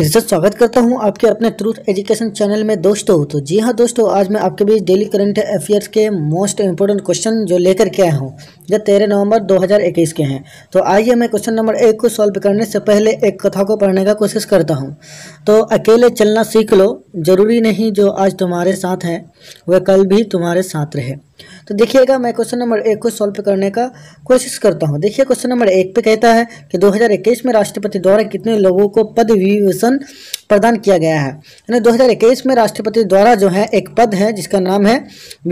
फिर से स्वागत करता हूं आपके अपने ट्रूथ एजुकेशन चैनल में दोस्तों तो जी हां दोस्तों आज मैं आपके बीच डेली करंट अफेयर्स के मोस्ट इंपोर्टेंट क्वेश्चन जो लेकर के आया हूं जो तेरह नवंबर 2021 के हैं तो आइए मैं क्वेश्चन नंबर एक को सॉल्व करने से पहले एक कथा को पढ़ने का कोशिश करता हूँ तो अकेले चलना सीख लो जरूरी नहीं जो आज तुम्हारे साथ हैं वह कल भी तुम्हारे साथ रहे तो देखिएगा मैं क्वेश्चन नंबर एक को सॉल्व करने का कोशिश करता हूँ देखिए क्वेश्चन नंबर एक पे कहता है कि 2021 में राष्ट्रपति द्वारा कितने लोगों को पद विभूषण प्रदान किया गया है यानी 2021 में राष्ट्रपति द्वारा जो है एक पद है जिसका नाम है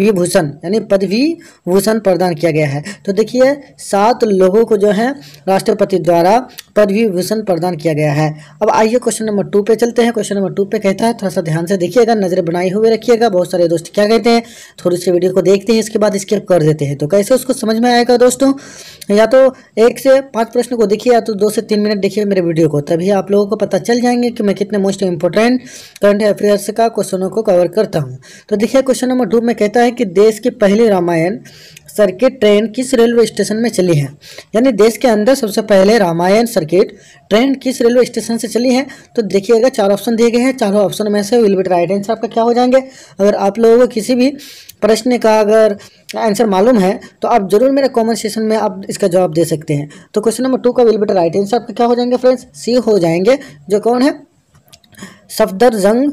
विभूषण यानी पदवी भूषण प्रदान किया गया है तो देखिए सात लोगों को जो है राष्ट्रपति द्वारा पदवी भूषण प्रदान किया गया है अब आइए क्वेश्चन नंबर टू पे चलते हैं क्वेश्चन नंबर टू पे कहता है थोड़ा सा ध्यान से देखिएगा नजर बनाए हुए रखिएगा बहुत सारे दोस्त क्या कहते हैं थोड़ी सी वीडियो को देखते हैं इसके बाद स्किप कर देते हैं तो कैसे उसको समझ में आएगा दोस्तों या तो एक से पाँच प्रश्न को देखिए या तो दो से तीन मिनट देखिए मेरे वीडियो को तभी आप लोगों को पता चल जाएंगे कि मैं कितने मोस्ट इंपॉर्टेंट करंट अफेयर्स का क्वेश्चनों को कवर करता हूँ तो देखिए क्वेश्चन नंबर टू में कहता है कि देश की पहली रामायण सर्किट ट्रेन किस रेलवे स्टेशन में चली है यानी देश के अंदर सबसे पहले रामायण सर्किट ट्रेन किस रेलवे स्टेशन से चली है तो देखिएगा चार ऑप्शन दिए गए हैं चारों ऑप्शन में से विल बी राइट आंसर आपका क्या हो जाएंगे अगर आप लोगों को किसी भी प्रश्न का अगर आंसर मालूम है तो आप जरूर मेरे कॉमेंट सेशन में आप इसका जवाब दे सकते हैं तो क्वेश्चन नंबर टू का विल बी राइट आंसर आपका क्या हो जाएंगे फ्रेंड्स सी हो जाएंगे जो कौन है सफदर जंग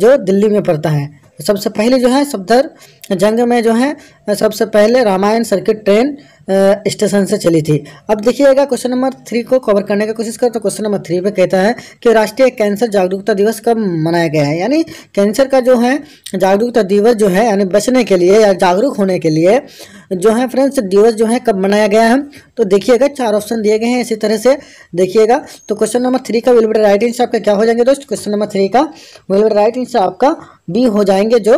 जो दिल्ली में पड़ता है सबसे पहले जो है सफदर जंग में जो है सबसे पहले रामायण सर्किट ट्रेन स्टेशन से चली थी अब देखिएगा क्वेश्चन नंबर थ्री को कवर करने की कोशिश करें तो क्वेश्चन नंबर थ्री पे कहता है कि राष्ट्रीय कैंसर जागरूकता दिवस कब मनाया गया है यानी कैंसर का जो है जागरूकता दिवस जो है यानी बचने के लिए या जागरूक होने के लिए जो है फ्रेंड्स दिवस जो है कब मनाया गया है तो देखिएगा चार ऑप्शन दिए गए हैं इसी तरह से देखिएगा तो क्वेश्चन नंबर थ्री का विल राइट इंस आपका क्या हो जाएंगे दोस्त क्वेश्चन नंबर थ्री का विल राइट इंस आपका बी हो जाएंगे जो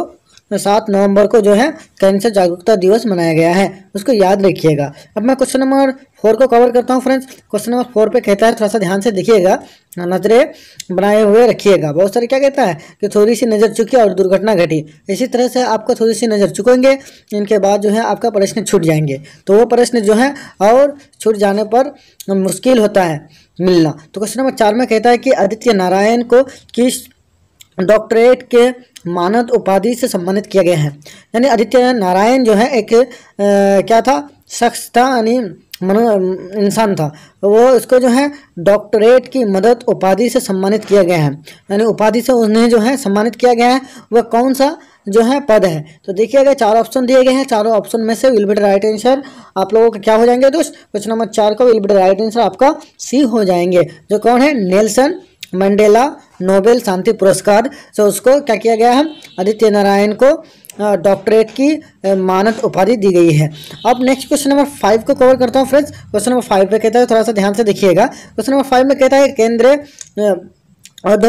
तो सात नवंबर को जो है कैंसर जागरूकता दिवस मनाया गया है उसको याद रखिएगा अब मैं क्वेश्चन नंबर फोर को कवर करता हूँ फ्रेंड्स क्वेश्चन नंबर फोर पे कहता है थोड़ा सा ध्यान से देखिएगा नज़रें बनाए हुए रखिएगा बहुत सारे क्या कहता है कि थोड़ी सी नज़र चुकी और दुर्घटना घटी इसी तरह से आपको थोड़ी सी नज़र चुकेंगे इनके बाद जो है आपका प्रश्न छूट जाएंगे तो वो प्रश्न जो है और छूट जाने पर मुश्किल होता है मिलना तो क्वेश्चन नंबर चार में कहता है कि आदित्य नारायण को किस डॉक्टरेट के मानद उपाधि से सम्मानित किया गया है यानी आदित्य नारायण जो है एक आ, क्या था शख्स था यानी मनो इंसान था वो उसको जो है डॉक्टरेट की मदद उपाधि से सम्मानित किया गया है यानी उपाधि से उन्हें जो है सम्मानित किया गया है वह कौन सा जो है पद है तो देखिएगा चार ऑप्शन दिए गए हैं चारों ऑप्शन में से विल बी राइट आंसर आप लोगों के क्या हो जाएंगे दोस्त क्वेश्चन नंबर चार का विल बी राइट आंसर आपका सी हो जाएंगे जो कौन है नेल्सन मंडेला नोबेल शांति पुरस्कार से उसको क्या किया गया है आदित्य नारायण को डॉक्टरेट की मानद उपाधि दी गई है अब नेक्स्ट क्वेश्चन नंबर फाइव को कवर करता हूँ फ्रेंड्स क्वेश्चन नंबर फाइव पे कहता है थोड़ा सा ध्यान से देखिएगा क्वेश्चन नंबर फाइव में कहता है केंद्रीय अध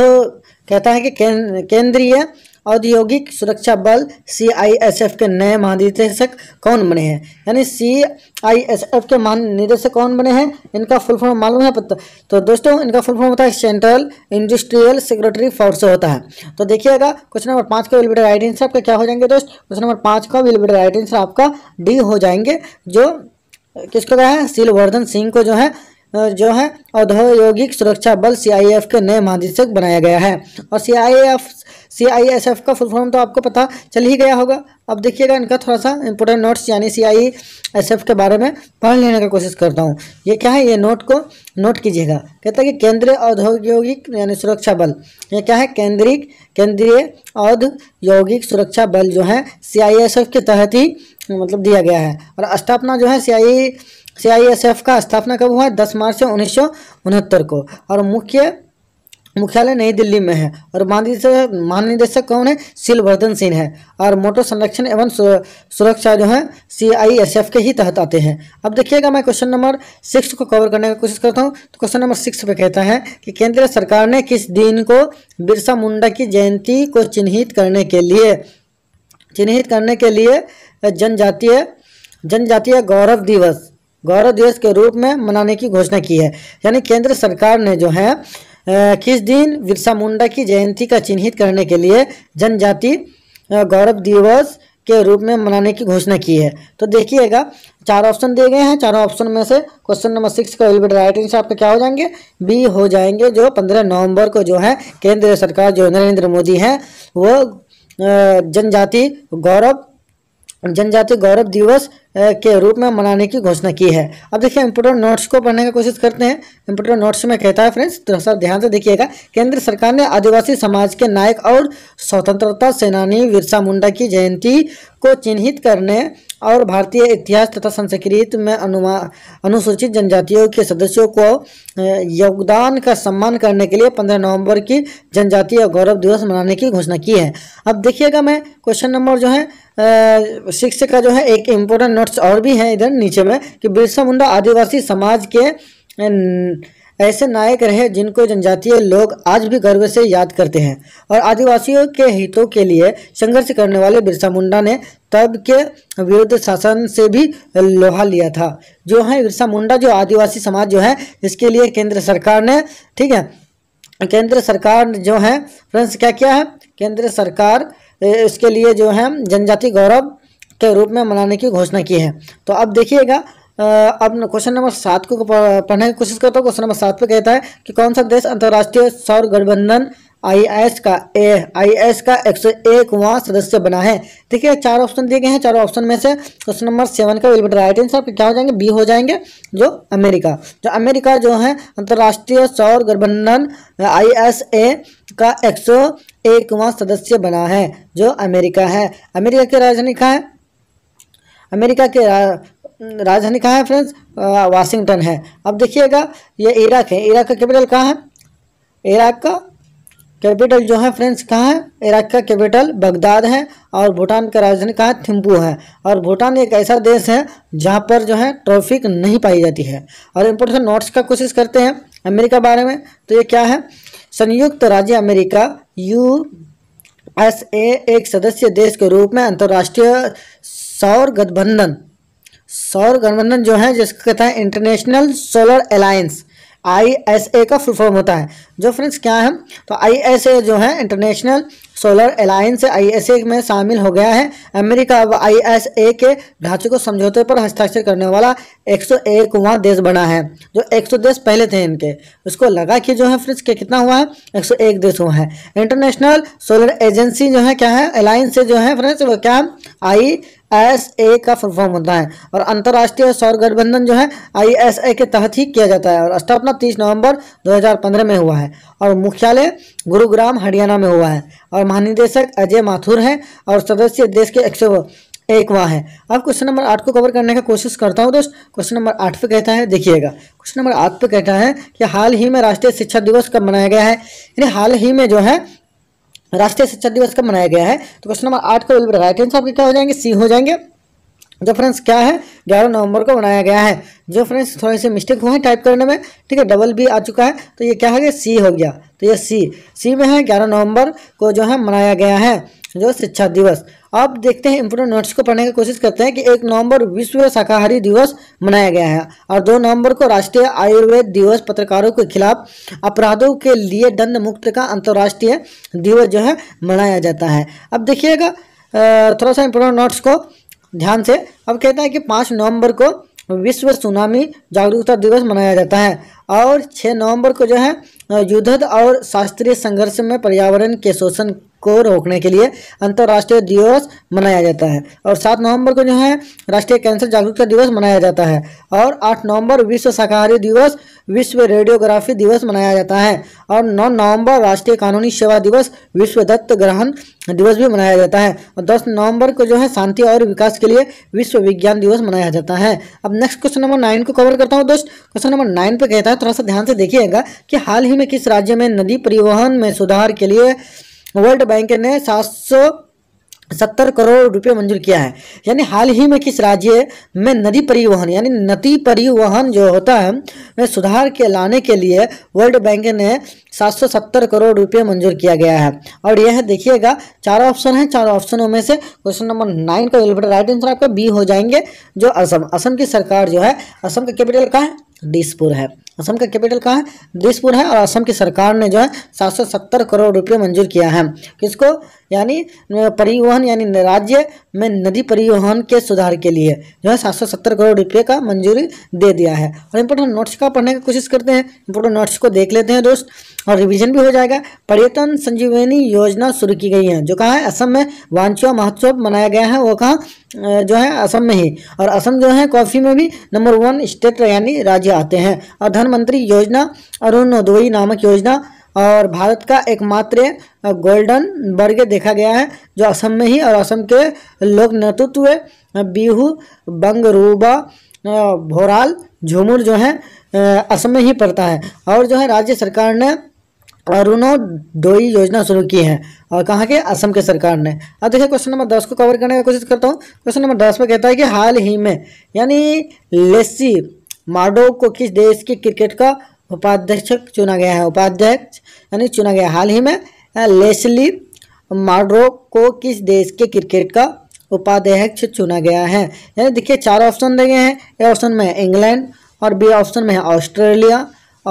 कहता है कि केंद्रीय औद्योगिक सुरक्षा बल सीआईएसएफ के नए महानिदेशक कौन बने हैं यानी सीआईएसएफ के महानिदेशक कौन बने हैं इनका फुल फॉर्म मालूम है पता तो दोस्तों इनका फुल फॉर्म होता है सेंट्रल इंडस्ट्रियल सिक्योरिटी फोर्स होता है तो देखिएगा क्वेश्चन नंबर पाँच का विल राइट आंसर आपका क्या हो जाएंगे दोस्त क्वेश्चन नंबर पाँच का विल राइट आंसर आपका डी हो जाएंगे जो किसको कहा है सिलवर्धन सिंह को जो है जो है औद्योगिक सुरक्षा बल सीआईएफ के नए महानिदेशक बनाया गया है और CIF C I S F का फुल फॉर्म तो आपको पता चल ही गया होगा अब देखिएगा इनका थोड़ा सा इंपोर्टेंट नोट्स यानी सी आई एस एफ के बारे में पढ़ लेने का कोशिश करता हूँ ये क्या है ये नोट को नोट कीजिएगा कहता है कि केंद्रीय औद्योगिक यानी सुरक्षा बल ये क्या है केंद्रीय केंद्रीय औद्योगिक सुरक्षा बल जो है सी आई एस एफ के तहत ही मतलब दिया गया है और स्थापना जो है सी आई सी आई एस एफ का स्थापना कब हुआ दस मार्च उन्नीस को और मुख्य मुख्यालय नई दिल्ली में है और महानिदेशक महानिदेशक कौन है सिलवर्धन सिंह है और मोटर संरक्षण एवं सुरक्षा जो है सी आई एस एफ के ही तहत आते हैं अब देखिएगा मैं क्वेश्चन नंबर सिक्स को कवर करने की कोशिश करता हूँ तो क्वेश्चन नंबर सिक्स पे कहता है कि केंद्र सरकार ने किस दिन को बिरसा मुंडा की जयंती को चिन्हित करने के लिए चिन्हित करने के लिए जनजातीय जनजातीय गौरव दिवस गौरव दिवस के रूप में मनाने की घोषणा की है यानी केंद्र सरकार ने जो है किस दिन बिरसा मुंडा की जयंती का चिन्हित करने के लिए जनजाति गौरव दिवस के रूप में मनाने की घोषणा की है तो देखिएगा चार ऑप्शन दिए गए हैं चारों ऑप्शन में से क्वेश्चन नंबर सिक्स का एलिबेट राइट आंसर आपके क्या हो जाएंगे बी हो जाएंगे जो पंद्रह नवंबर को जो है केंद्र सरकार जो नरेंद्र मोदी हैं वो जनजाति गौरव जनजाति गौरव दिवस के रूप में मनाने की घोषणा की है अब देखिए इंपोर्टेंट नोट्स को पढ़ने की कोशिश करते हैं इंपोर्टेंट नोट्स में कहता है फ्रेंड्स तो सर ध्यान से देखिएगा केंद्र सरकार ने आदिवासी समाज के नायक और स्वतंत्रता सेनानी बिरसा मुंडा की जयंती को चिन्हित करने और भारतीय इतिहास तथा संस्कृत में अनुमा अनुसूचित जनजातियों के सदस्यों को योगदान का सम्मान करने के लिए 15 नवंबर की जनजातीय गौरव दिवस मनाने की घोषणा की है अब देखिएगा मैं क्वेश्चन नंबर जो है सिक्स का जो है एक इम्पोर्टेंट नोट्स और भी है इधर नीचे में कि बिरसा मुंडा आदिवासी समाज के ऐसे नायक रहे जिनको जनजातीय लोग आज भी गर्व से याद करते हैं और आदिवासियों के हितों के लिए संघर्ष करने वाले बिरसा मुंडा ने तब के विरुद्ध शासन से भी लोहा लिया था जो है बिरसा मुंडा जो आदिवासी समाज जो है इसके लिए केंद्र सरकार ने ठीक है केंद्र सरकार जो है फ्रेंड्स क्या क्या है केंद्र सरकार इसके लिए जो है जनजाति गौरव के रूप में मनाने की घोषणा की है तो अब देखिएगा अब क्वेश्चन नंबर सात को पढ़ने की कोशिश करता हूँ क्वेश्चन नंबर सात पे कहता है कि कौन सा देश अंतर्राष्ट्रीय सौर गठबंधन आईएस का ए आईएस का एक सौ एकवा सदस्य बना है ठीक है चार ऑप्शन दिए गए हैं चारों ऑप्शन में से क्वेश्चन नंबर सेवन का बिल्कुल राइट आंसर क्या हो जाएंगे बी हो जाएंगे जो अमेरिका जो अमेरिका जो है अंतर्राष्ट्रीय सौर गठबंधन आईएसए का एक सौ एकवा सदस्य बना है जो अमेरिका है अमेरिका की राजधानी कहाँ है अमेरिका के राजधानी कहाँ है फ्रेंड्स वाशिंगटन है अब देखिएगा ये इराक है इराक का कैपिटल कहाँ है इराक का कैपिटल जो है फ्रेंड्स कहाँ है इराक का कैपिटल बगदाद है और भूटान का राजधानी कहाँ है थिम्पू है और भूटान एक ऐसा देश है जहाँ पर जो है ट्रैफिक नहीं पाई जाती है और इम्पोर्टेंट नोट्स का कोशिश करते हैं अमेरिका बारे में तो ये क्या है संयुक्त राज्य अमेरिका यू एस ए एक सदस्य देश के रूप में अंतर्राष्ट्रीय सौर गठबंधन सौर गठबंधन जो है जिसको कहता है International Solar Alliance I S A का फुल फॉर्म होता है जो फ्रेंड्स क्या है तो आई एस ए जो है International Solar Alliance I S A में शामिल हो गया है अमेरिका अब आई एस ए के ढांचे को समझौते पर हस्ताक्षर करने वाला एक सौ एकवा देश बना है जो एक सौ देश पहले थे इनके उसको लगा कि जो है फ्रिज के कितना हुआ है एक सौ एक देश हुआ है इंटरनेशनल सोलर एजेंसी जो है क्या है अलायंस से जो है फ्रेंड्स वो क्या आई एस ए का परफॉर्म होता है और अंतर्राष्ट्रीय सौर गठबंधन जो है आई एस ए के तहत ही किया जाता है और स्थापना 30 नवंबर 2015 में हुआ है और मुख्यालय गुरुग्राम हरियाणा में हुआ है और महानिदेशक अजय माथुर हैं और सदस्य देश के एक एक वहाँ है अब क्वेश्चन नंबर आठ को कवर करने का कोशिश करता हूँ दोस्त क्वेश्चन नंबर आठ पे कहता है देखिएगा क्वेश्चन नंबर आठ पे कहता है कि हाल ही में राष्ट्रीय शिक्षा दिवस कब मनाया गया है यानी हाल ही में जो है राष्ट्रीय शिक्षा दिवस कब मनाया गया है तो क्वेश्चन नंबर आठ को राइट आंसर आपके क्या हो जाएंगे सी हो जाएंगे जो फ्रेंड्स क्या है ग्यारह नवंबर को मनाया गया है जो फ्रेंड्स थोड़े से मिस्टेक हुए हैं टाइप करने में ठीक है डबल बी आ चुका है तो ये क्या है सी हो गया तो ये सी सी में है ग्यारह नवंबर को जो है मनाया गया है जो शिक्षा दिवस अब देखते हैं इम्पोर्टेंट नोट्स को पढ़ने की कोशिश करते हैं कि एक नवंबर विश्व शाकाहारी दिवस मनाया गया है और दो नवंबर को राष्ट्रीय आयुर्वेद दिवस पत्रकारों के खिलाफ अपराधों के लिए दंड मुक्त का अंतर्राष्ट्रीय दिवस जो है मनाया जाता है अब देखिएगा थोड़ा सा इम्पोर्टेंट नोट्स को ध्यान से अब कहता है कि पाँच नवम्बर को विश्व सुनामी जागरूकता दिवस मनाया जाता है और छः नवम्बर को जो है युद्ध और शास्त्रीय संघर्ष में पर्यावरण के शोषण को रोकने के लिए अंतर्राष्ट्रीय दिवस मनाया जाता है और सात नवंबर को जो है राष्ट्रीय कैंसर जागरूकता दिवस मनाया जाता है और आठ नवंबर विश्व शाकाहारी दिवस विश्व रेडियोग्राफी दिवस मनाया जाता है और नौ नवंबर राष्ट्रीय कानूनी सेवा दिवस विश्व दत्त ग्रहण दिवस भी मनाया जाता है और दस नवंबर को जो है शांति और विकास के लिए विश्व विज्ञान दिवस मनाया जाता है अब नेक्स्ट क्वेश्चन नंबर नाइन को कवर करता हूँ दोस्त क्वेश्चन नंबर नाइन पर कहता है थोड़ा सा ध्यान से देखिएगा कि हाल ही हाल ही में किस राज्य में नदी परिवहन में सुधार के लिए वर्ल्ड बैंक ने सात सत्तर करोड़ रुपए मंजूर किया है यानी हाल ही में किस राज्य में नदी परिवहन यानी नदी परिवहन जो होता है में सुधार के लाने के लिए वर्ल्ड बैंक ने 770 करोड़ रुपए मंजूर किया गया है और यह देखिएगा चार ऑप्शन है चार ऑप्शनों में से क्वेश्चन नंबर नाइन का राइट आंसर आपका बी हो जाएंगे जो असम असम की सरकार जो है असम का कैपिटल कहाँ है डीसपुर है असम का कैपिटल कहाँ है दिसपुर है और असम की सरकार ने जो है सात करोड़ रुपये मंजूर किया है किसको यानी परिवहन यानी राज्य में नदी परिवहन के सुधार के लिए जो है सात सौ सत्तर करोड़ रुपये का मंजूरी दे दिया है और इम्पोर्टेंट नोट्स का पढ़ने की कोशिश करते हैं इम्पोर्टेंट नोट्स को देख लेते हैं दोस्त और रिविजन भी हो जाएगा पर्यटन संजीवनी योजना शुरू की गई है जो कहा है असम में वांचुआ महोत्सव मनाया गया है वो कहाँ जो है असम में ही और असम जो है कॉफ़ी में भी नंबर वन स्टेट यानी राज्य आते हैं और धनमंत्री योजना अरुणोदयी नामक योजना और भारत का एकमात्र गोल्डन वर्ग देखा गया है जो असम में ही और असम के लोक नेतृत्व बीहू बंगरूबा भोराल झुमुर जो है असम में ही पड़ता है और जो है राज्य सरकार ने डोई योजना शुरू की है और कहाँ के असम के सरकार ने अब देखिए क्वेश्चन नंबर दस को कवर करने की कोशिश करता हूँ क्वेश्चन नंबर दस में कहता है कि हाल ही में यानी लेसी मार्डो को किस देश के क्रिकेट का उपाध्यक्ष चुना गया है उपाध्यक्ष यानी चुना गया हाल ही में लेसली मार्ड्रो को किस देश के क्रिकेट का उपाध्यक्ष चुना गया है यानी देखिए चार ऑप्शन दिए हैं ए ऑप्शन में इंग्लैंड और बी ऑप्शन में है ऑस्ट्रेलिया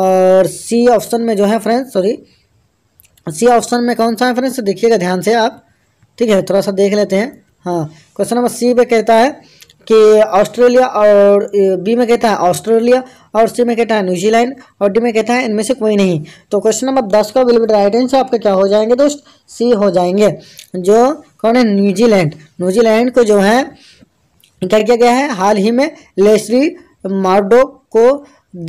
और सी ऑप्शन में जो है फ्रेंड्स सॉरी सी ऑप्शन में कौन सा है फ्रेंड्स देखिएगा ध्यान से आप ठीक है थोड़ा सा देख लेते हैं हाँ क्वेश्चन नंबर सी पे कहता है कि ऑस्ट्रेलिया और बी में कहता है ऑस्ट्रेलिया और सी में कहता है न्यूजीलैंड और डी में कहता है इनमें से कोई नहीं तो क्वेश्चन नंबर दस का विल बी राइट आंसर आपके क्या हो जाएंगे दोस्त सी हो जाएंगे जो कौन है न्यूजीलैंड न्यूजीलैंड को जो है क्या किया गया है हाल ही में लेसरी मार्डो को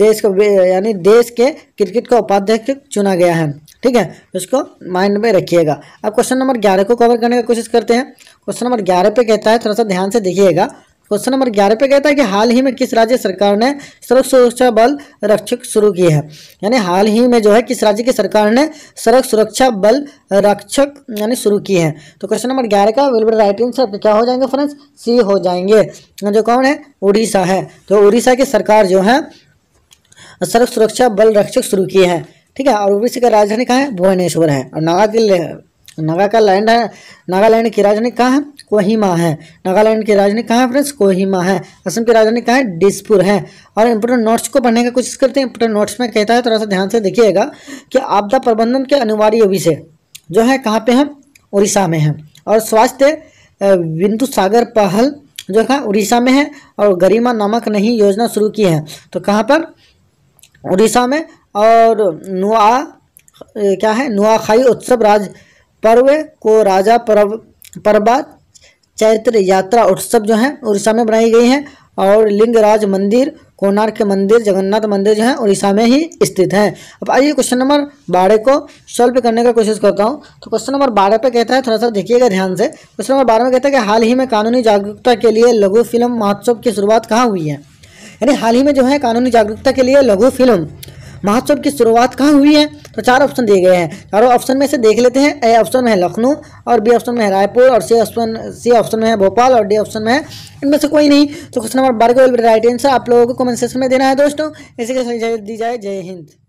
देश को यानी देश के क्रिकेट का उपाध्यक्ष चुना गया है ठीक है उसको माइंड में रखिएगा अब क्वेश्चन नंबर ग्यारह को कवर करने की कोशिश करते हैं क्वेश्चन नंबर ग्यारह पे कहता है थोड़ा सा ध्यान से देखिएगा क्वेश्चन नंबर ग्यारह पे कहता है कि हाल ही में किस राज्य सरकार ने सड़क सुरक्षा बल रक्षक शुरू किए हैं यानी हाल ही में जो है किस राज्य की सरकार ने सड़क सुरक्षा बल रक्षक यानी शुरू किए हैं तो क्वेश्चन नंबर ग्यारह का बिल्कुल राइट आंसर क्या हो जाएंगे फ्रेंड्स सी हो जाएंगे जो कौन है उड़ीसा है तो उड़ीसा की सरकार जो है सड़क सुरक्षा बल रक्षक शुरू किए हैं ठीक है और उड़ीसा का राजधानी कहाँ है भुवनेश्वर है और नागा नागा का लैंड है नागालैंड की राजधानी कहाँ है कोहिमा है नागालैंड की राजधानी कहाँ है फ्रेंड्स कोहिमा है असम की राजधानी कहाँ है डिसपुर है और इंपोर्टेंट नोट्स को पढ़ने की कोशिश करते हैं इंपोर्टेंट नोट्स में कहता है थोड़ा सा ध्यान से देखिएगा कि आपदा प्रबंधन के अनिवार्य विषय जो है कहाँ पे है उड़ीसा में है और स्वास्थ्य बिंदु सागर पहल जो है उड़ीसा में है और गरिमा नामक नई योजना शुरू की है तो कहाँ पर उड़ीसा में और नुआ क्या है नुआखाई उत्सव राज पर्व को राजा पर्व परबात चैत्र यात्रा उत्सव जो है उड़ीसा में बनाई गई है और लिंगराज मंदिर कोणार्क मंदिर जगन्नाथ मंदिर जो है उड़ीसा में ही स्थित है अब आइए क्वेश्चन नंबर बारह को सॉल्व करने का कोशिश करता हूँ तो क्वेश्चन नंबर बारह पे कहता है थोड़ा सा देखिएगा ध्यान से क्वेश्चन नंबर बारह में कहता है कि हाल ही में कानूनी जागरूकता के लिए लघु फिल्म महोत्सव की शुरुआत कहाँ हुई है यानी हाल ही में जो है कानूनी जागरूकता के लिए लघु फिल्म महोत्सव की शुरुआत कहाँ हुई है तो चार ऑप्शन दिए गए हैं चारों ऑप्शन में से देख लेते हैं ए ऑप्शन में है लखनऊ और बी ऑप्शन में है रायपुर और सी ऑप्शन सी ऑप्शन में है भोपाल और डी ऑप्शन में है इनमें से कोई नहीं तो क्वेश्चन नंबर बारह राइट आंसर आप लोगों को कमेंट सेक्शन में देना है दोस्तों इसी के साथ दी जाए जय हिंद